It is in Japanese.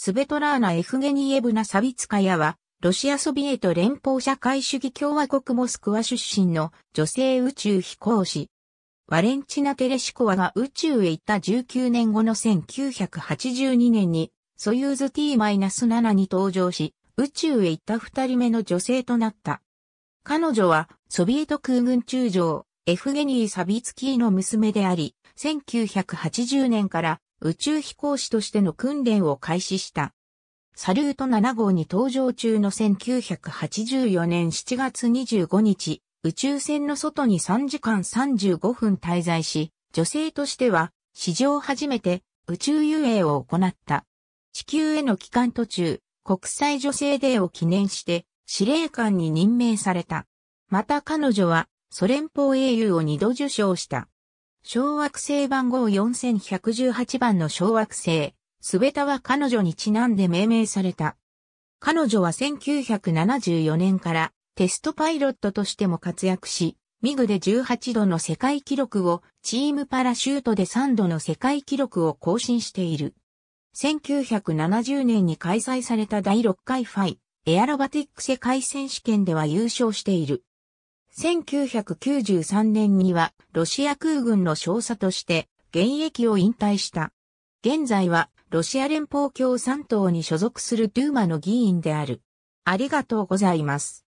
スベトラーナ・エフゲニエブナ・サビツカヤは、ロシアソビエト連邦社会主義共和国モスクワ出身の女性宇宙飛行士。ワレンチナ・テレシコワが宇宙へ行った19年後の1982年に、ソユーズ T-7 に登場し、宇宙へ行った二人目の女性となった。彼女は、ソビエト空軍中将、エフゲニー・サビツキーの娘であり、1980年から宇宙飛行士としての訓練を開始した。サルート7号に搭乗中の1984年7月25日、宇宙船の外に3時間35分滞在し、女性としては史上初めて宇宙遊泳を行った。地球への帰還途中、国際女性デーを記念して司令官に任命された。また彼女はソ連邦英雄を2度受賞した。小惑星番号4118番の小惑星、スベタは彼女にちなんで命名された。彼女は1974年からテストパイロットとしても活躍し、ミグで18度の世界記録を、チームパラシュートで3度の世界記録を更新している。1970年に開催された第6回ファイ、エアロバティック世界選手権では優勝している。1993年にはロシア空軍の少佐として現役を引退した。現在はロシア連邦共産党に所属するドゥーマの議員である。ありがとうございます。